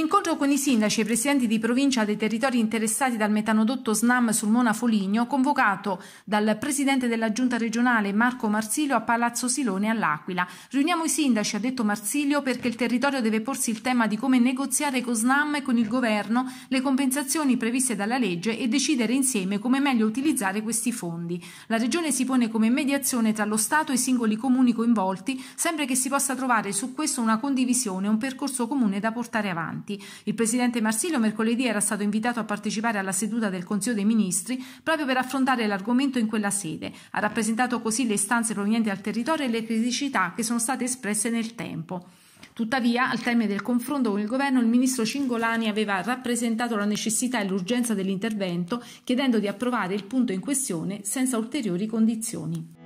incontro con i sindaci e i presidenti di provincia dei territori interessati dal metanodotto SNAM sul Mona Foligno, convocato dal presidente della giunta regionale Marco Marsilio a Palazzo Silone all'Aquila. Riuniamo i sindaci, ha detto Marsilio, perché il territorio deve porsi il tema di come negoziare con SNAM e con il governo le compensazioni previste dalla legge e decidere insieme come meglio utilizzare questi fondi. La regione si pone come mediazione tra lo Stato e i singoli comuni coinvolti, sempre che si possa trovare su questo una condivisione, un percorso comune da portare avanti atti. Il presidente Marsilio mercoledì era stato invitato a partecipare alla seduta del Consiglio dei Ministri proprio per affrontare l'argomento in quella sede. Ha rappresentato così le istanze provenienti dal territorio e le criticità che sono state espresse nel tempo. Tuttavia, al termine del confronto con il governo, il ministro Cingolani aveva rappresentato la necessità e l'urgenza dell'intervento, chiedendo di approvare il punto in questione senza ulteriori condizioni.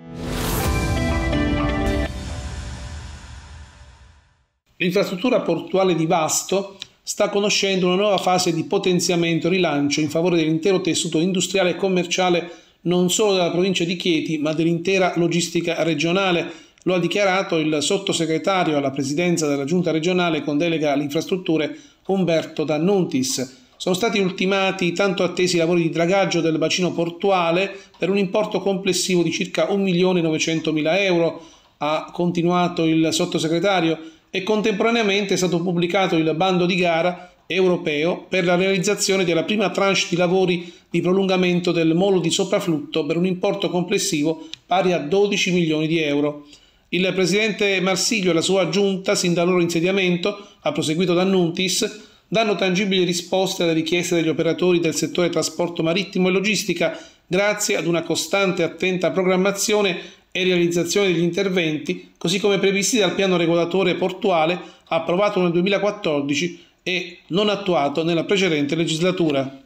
L'infrastruttura portuale di Vasto sta conoscendo una nuova fase di potenziamento e rilancio in favore dell'intero tessuto industriale e commerciale non solo della provincia di Chieti, ma dell'intera logistica regionale. Lo ha dichiarato il sottosegretario alla presidenza della Giunta regionale con delega alle infrastrutture Umberto D'Annuntis. Sono stati ultimati i tanto attesi lavori di dragaggio del bacino portuale per un importo complessivo di circa 1.900.000 euro. Ha continuato il sottosegretario e contemporaneamente è stato pubblicato il bando di gara europeo per la realizzazione della prima tranche di lavori di prolungamento del molo di sopraflutto per un importo complessivo pari a 12 milioni di euro. Il presidente Marsiglio e la sua giunta, sin dal loro insediamento, ha proseguito da Nuntis, danno tangibili risposte alle richieste degli operatori del settore trasporto marittimo e logistica grazie ad una costante e attenta programmazione e realizzazione degli interventi, così come previsti dal piano regolatore portuale approvato nel 2014 e non attuato nella precedente legislatura.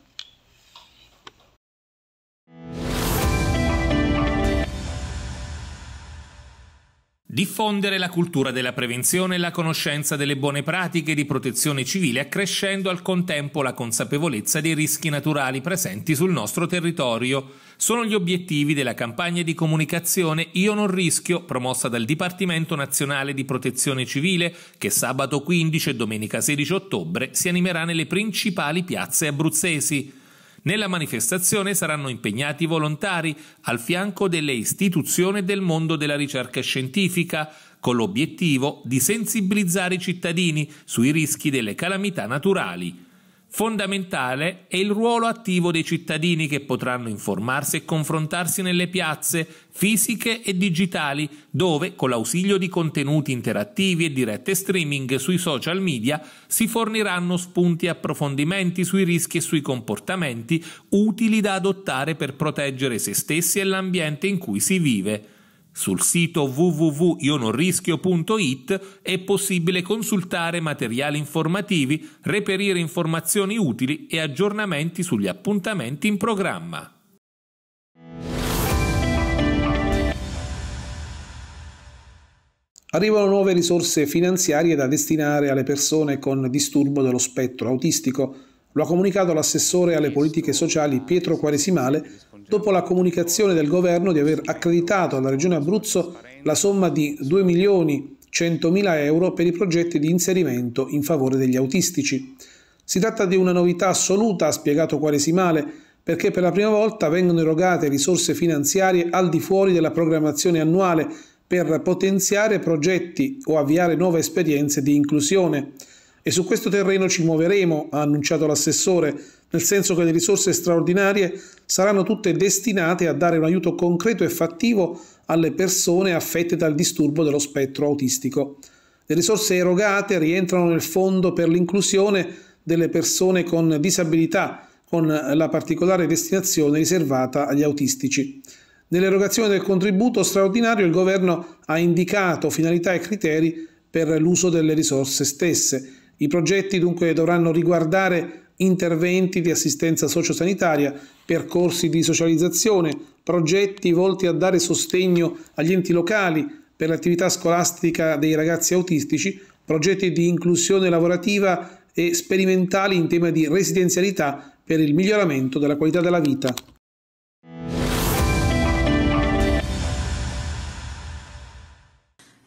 Diffondere la cultura della prevenzione e la conoscenza delle buone pratiche di protezione civile accrescendo al contempo la consapevolezza dei rischi naturali presenti sul nostro territorio sono gli obiettivi della campagna di comunicazione Io non rischio promossa dal Dipartimento Nazionale di Protezione Civile che sabato 15 e domenica 16 ottobre si animerà nelle principali piazze abruzzesi. Nella manifestazione saranno impegnati volontari al fianco delle istituzioni del mondo della ricerca scientifica, con l'obiettivo di sensibilizzare i cittadini sui rischi delle calamità naturali Fondamentale è il ruolo attivo dei cittadini che potranno informarsi e confrontarsi nelle piazze fisiche e digitali, dove, con l'ausilio di contenuti interattivi e dirette streaming sui social media, si forniranno spunti e approfondimenti sui rischi e sui comportamenti utili da adottare per proteggere se stessi e l'ambiente in cui si vive. Sul sito www.ionorischio.it è possibile consultare materiali informativi, reperire informazioni utili e aggiornamenti sugli appuntamenti in programma. Arrivano nuove risorse finanziarie da destinare alle persone con disturbo dello spettro autistico lo ha comunicato l'assessore alle politiche sociali Pietro Quaresimale dopo la comunicazione del governo di aver accreditato alla Regione Abruzzo la somma di 2 milioni 100 mila euro per i progetti di inserimento in favore degli autistici. Si tratta di una novità assoluta, ha spiegato Quaresimale, perché per la prima volta vengono erogate risorse finanziarie al di fuori della programmazione annuale per potenziare progetti o avviare nuove esperienze di inclusione. E su questo terreno ci muoveremo, ha annunciato l'assessore, nel senso che le risorse straordinarie saranno tutte destinate a dare un aiuto concreto e fattivo alle persone affette dal disturbo dello spettro autistico. Le risorse erogate rientrano nel fondo per l'inclusione delle persone con disabilità, con la particolare destinazione riservata agli autistici. Nell'erogazione del contributo straordinario il governo ha indicato finalità e criteri per l'uso delle risorse stesse i progetti dunque dovranno riguardare interventi di assistenza sociosanitaria, percorsi di socializzazione, progetti volti a dare sostegno agli enti locali per l'attività scolastica dei ragazzi autistici, progetti di inclusione lavorativa e sperimentali in tema di residenzialità per il miglioramento della qualità della vita.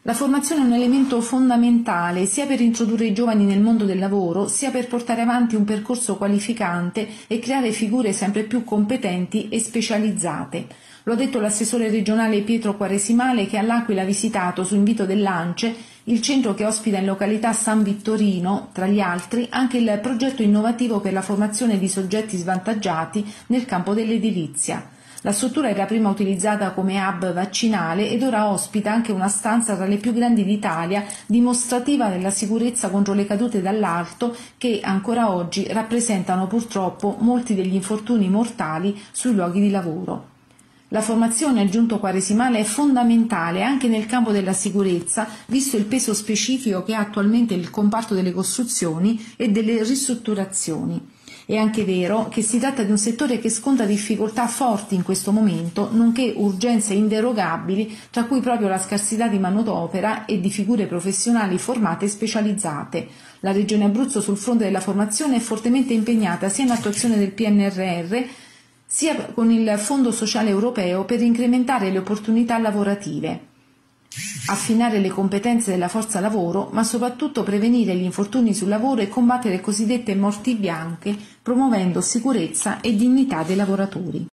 La formazione è un elemento fondamentale sia per introdurre i giovani nel mondo del lavoro, sia per portare avanti un percorso qualificante e creare figure sempre più competenti e specializzate. Lo ha detto l'assessore regionale Pietro Quaresimale che all'Aquila ha visitato, su invito dell'ANCE, il centro che ospita in località San Vittorino, tra gli altri, anche il progetto innovativo per la formazione di soggetti svantaggiati nel campo dell'edilizia. La struttura era prima utilizzata come hub vaccinale ed ora ospita anche una stanza tra le più grandi d'Italia, dimostrativa della sicurezza contro le cadute dall'alto che ancora oggi rappresentano purtroppo molti degli infortuni mortali sui luoghi di lavoro. La formazione aggiunto quaresimale è fondamentale anche nel campo della sicurezza, visto il peso specifico che ha attualmente il comparto delle costruzioni e delle ristrutturazioni. È anche vero che si tratta di un settore che sconta difficoltà forti in questo momento, nonché urgenze inderogabili, tra cui proprio la scarsità di manodopera e di figure professionali formate e specializzate. La Regione Abruzzo sul fronte della formazione è fortemente impegnata sia in attuazione del PNRR sia con il Fondo Sociale Europeo per incrementare le opportunità lavorative affinare le competenze della forza lavoro, ma soprattutto prevenire gli infortuni sul lavoro e combattere cosiddette morti bianche, promuovendo sicurezza e dignità dei lavoratori.